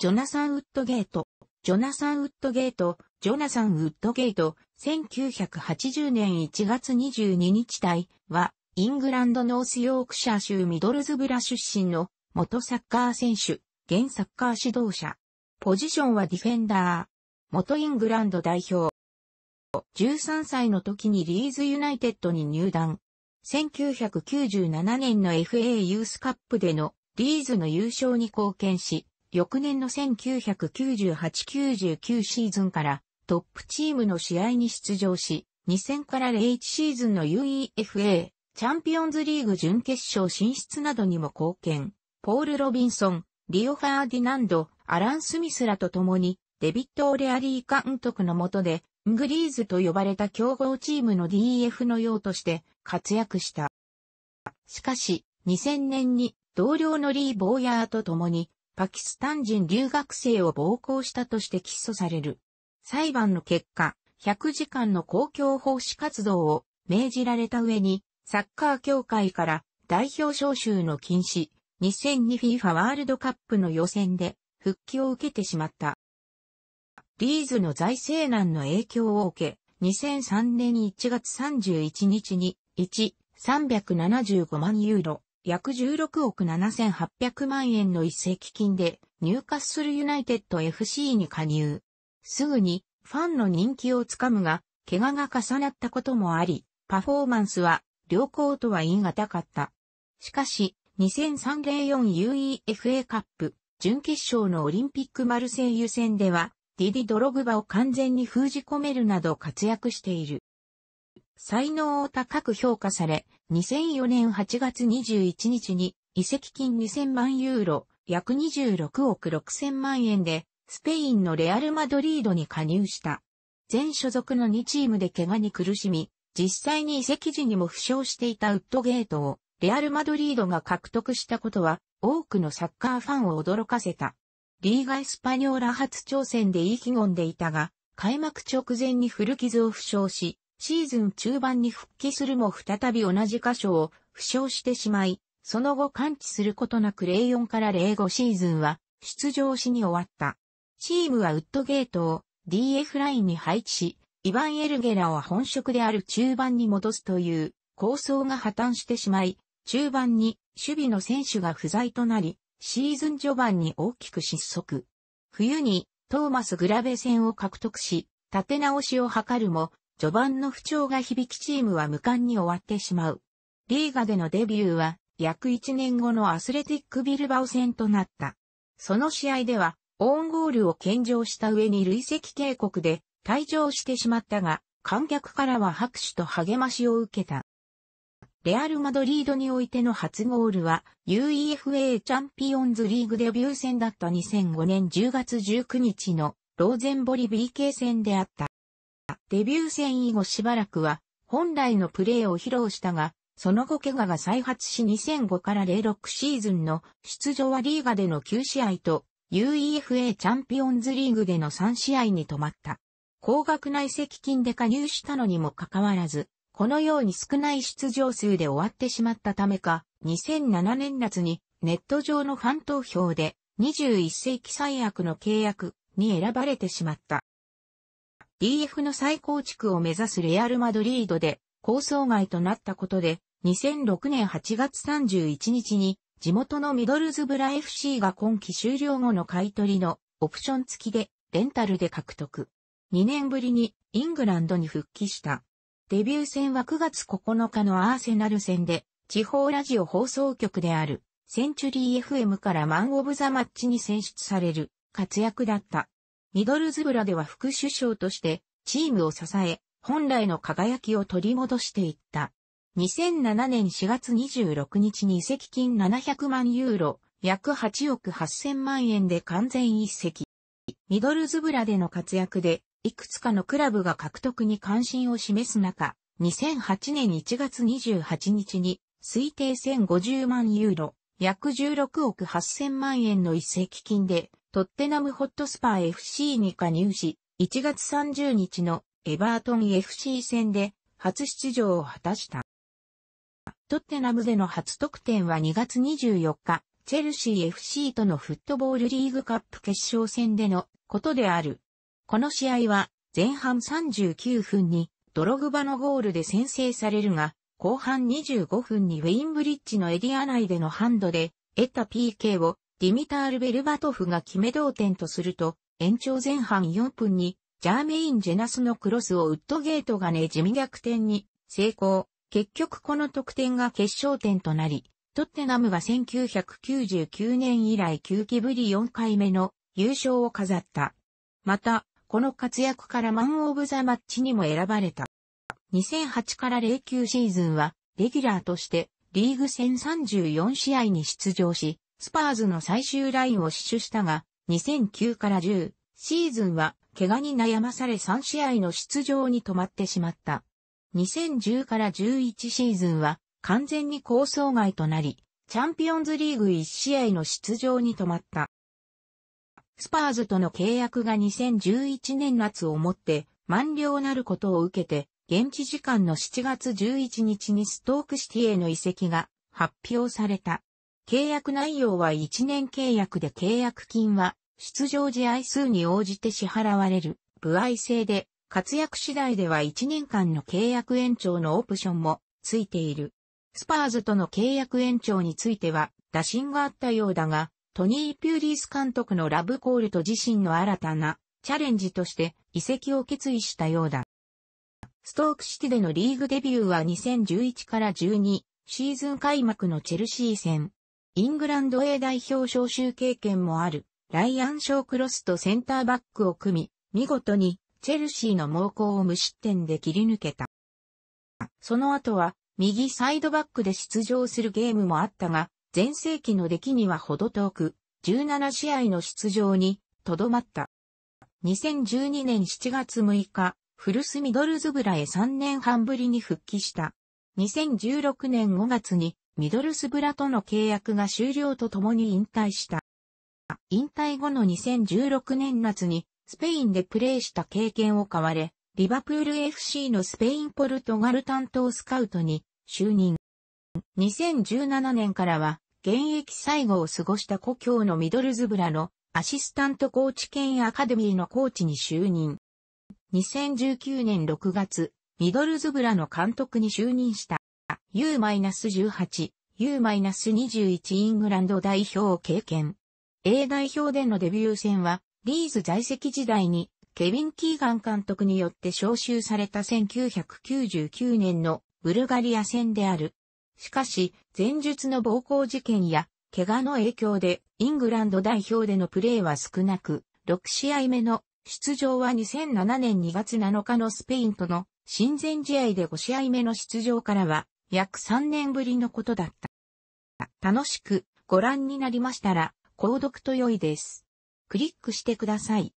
ジョナサン・ウッドゲート、ジョナサン・ウッドゲート、ジョナサン・ウッドゲート、1980年1月22日台は、イングランドノースヨークシャー州ミドルズブラ出身の元サッカー選手、現サッカー指導者。ポジションはディフェンダー。元イングランド代表。13歳の時にリーズユナイテッドに入団。1997年の FA ユースカップでのリーズの優勝に貢献し、翌年の1998-99シーズンからトップチームの試合に出場し、2000から01シーズンの UEFA チャンピオンズリーグ準決勝進出などにも貢献。ポール・ロビンソン、リオ・ファーディナンド、アラン・スミスらと共に、デビット・オレアリー監督の下で、グリーズと呼ばれた強豪チームの DF のようとして活躍した。しかし、2000年に同僚のリー・ボーヤーと共にパキスタン人留学生を暴行したとして起訴される。裁判の結果、100時間の公共奉仕活動を命じられた上に、サッカー協会から代表招集の禁止、2002FIFA ワールドカップの予選で復帰を受けてしまった。リーズの財政難の影響を受け、2003年1月31日に1、375万ユーロ、約16億7800万円の移籍金で、入荷するユナイテッド FC に加入。すぐに、ファンの人気をつかむが、怪我が重なったこともあり、パフォーマンスは、良好とは言い難かった。しかし、2003-04UEFA カップ、準決勝のオリンピックマルセイユ戦では、ディディ・ドログバを完全に封じ込めるなど活躍している。才能を高く評価され、2004年8月21日に移籍金2000万ユーロ、約26億6000万円で、スペインのレアル・マドリードに加入した。全所属の2チームで怪我に苦しみ、実際に移籍時にも負傷していたウッドゲートを、レアル・マドリードが獲得したことは、多くのサッカーファンを驚かせた。リーガ・エスパニョーラ初挑戦で意気込んでいたが、開幕直前に古傷を負傷し、シーズン中盤に復帰するも再び同じ箇所を負傷してしまい、その後完治することなく04から05シーズンは出場しに終わった。チームはウッドゲートを DF ラインに配置し、イヴァン・エルゲラを本職である中盤に戻すという構想が破綻してしまい、中盤に守備の選手が不在となり、シーズン序盤に大きく失速。冬にトーマス・グラベ戦を獲得し、立て直しを図るも、序盤の不調が響きチームは無冠に終わってしまう。リーガでのデビューは約1年後のアスレティックビルバオ戦となった。その試合ではオウンゴールを献上した上に累積警告で退場してしまったが、観客からは拍手と励ましを受けた。レアル・マドリードにおいての初ゴールは UEFA チャンピオンズリーグデビュー戦だった2005年10月19日のローゼンボリ BK 戦であった。デビュー戦以後しばらくは、本来のプレーを披露したが、その後怪我が再発し2005から06シーズンの出場はリーガでの9試合と UEFA チャンピオンズリーグでの3試合に止まった。高額内積金で加入したのにもかかわらず、このように少ない出場数で終わってしまったためか、2007年夏にネット上のファン投票で21世紀最悪の契約に選ばれてしまった。DF の再構築を目指すレアル・マドリードで構想外となったことで、2006年8月31日に地元のミドルズブラ FC が今季終了後の買い取りのオプション付きでレンタルで獲得。2年ぶりにイングランドに復帰した。デビュー戦は9月9日のアーセナル戦で地方ラジオ放送局であるセンチュリー FM からマンオブザマッチに選出される活躍だった。ミドルズブラでは副首相としてチームを支え、本来の輝きを取り戻していった。2007年4月26日に移籍金700万ユーロ、約8億8000万円で完全移籍。ミドルズブラでの活躍で、いくつかのクラブが獲得に関心を示す中、2008年1月28日に推定1050万ユーロ、約16億8000万円の移籍金でトッテナムホットスパー FC に加入し、1月30日のエバートン FC 戦で初出場を果たした。トッテナムでの初得点は2月24日、チェルシー FC とのフットボールリーグカップ決勝戦でのことである。この試合は前半39分にドログバのゴールで先制されるが、後半25分にウェインブリッジのエリア内でのハンドで得た PK をディミタール・ベルバトフが決め同点とすると、延長前半4分に、ジャーメイン・ジェナスのクロスをウッドゲートがねじみ逆転に成功。結局この得点が決勝点となり、トッテナムは1999年以来9期ぶり4回目の優勝を飾った。また、この活躍からマン・オブ・ザ・マッチにも選ばれた。2008から09シーズンは、レギュラーとして、リーグ戦34試合に出場し、スパーズの最終ラインを死守したが、2009から10シーズンは怪我に悩まされ3試合の出場に止まってしまった。2010から11シーズンは完全に構想外となり、チャンピオンズリーグ1試合の出場に止まった。スパーズとの契約が2011年夏をもって満了なることを受けて、現地時間の7月11日にストークシティへの移籍が発表された。契約内容は1年契約で契約金は出場試合数に応じて支払われる部合制で活躍次第では1年間の契約延長のオプションもついている。スパーズとの契約延長については打診があったようだが、トニー・ピューリース監督のラブコールと自身の新たなチャレンジとして移籍を決意したようだ。ストークシティでのリーグデビューは2011から12シーズン開幕のチェルシー戦。イングランド A 代表招集経験もある、ライアン・ショークロスとセンターバックを組み、見事にチェルシーの猛攻を無失点で切り抜けた。その後は、右サイドバックで出場するゲームもあったが、前世紀の出来にはほど遠く、17試合の出場に、とどまった。2012年7月6日、古スミドルズブラへ3年半ぶりに復帰した。2016年5月にミドルスブラとの契約が終了とともに引退した。引退後の2016年夏にスペインでプレーした経験を買われ、リバプール FC のスペインポルトガル担当スカウトに就任。2017年からは現役最後を過ごした故郷のミドルズブラのアシスタントコーチ兼アカデミーのコーチに就任。2019年6月、ミドルズブラの監督に就任した。U-18、U-21 イングランド代表を経験。A 代表でのデビュー戦は、リーズ在籍時代に、ケビン・キーガン監督によって招集された1999年のブルガリア戦である。しかし、前述の暴行事件や、怪我の影響で、イングランド代表でのプレーは少なく、6試合目の出場は2007年2月7日のスペインとの親善試合で5試合目の出場からは約3年ぶりのことだった。楽しくご覧になりましたら、購読と良いです。クリックしてください。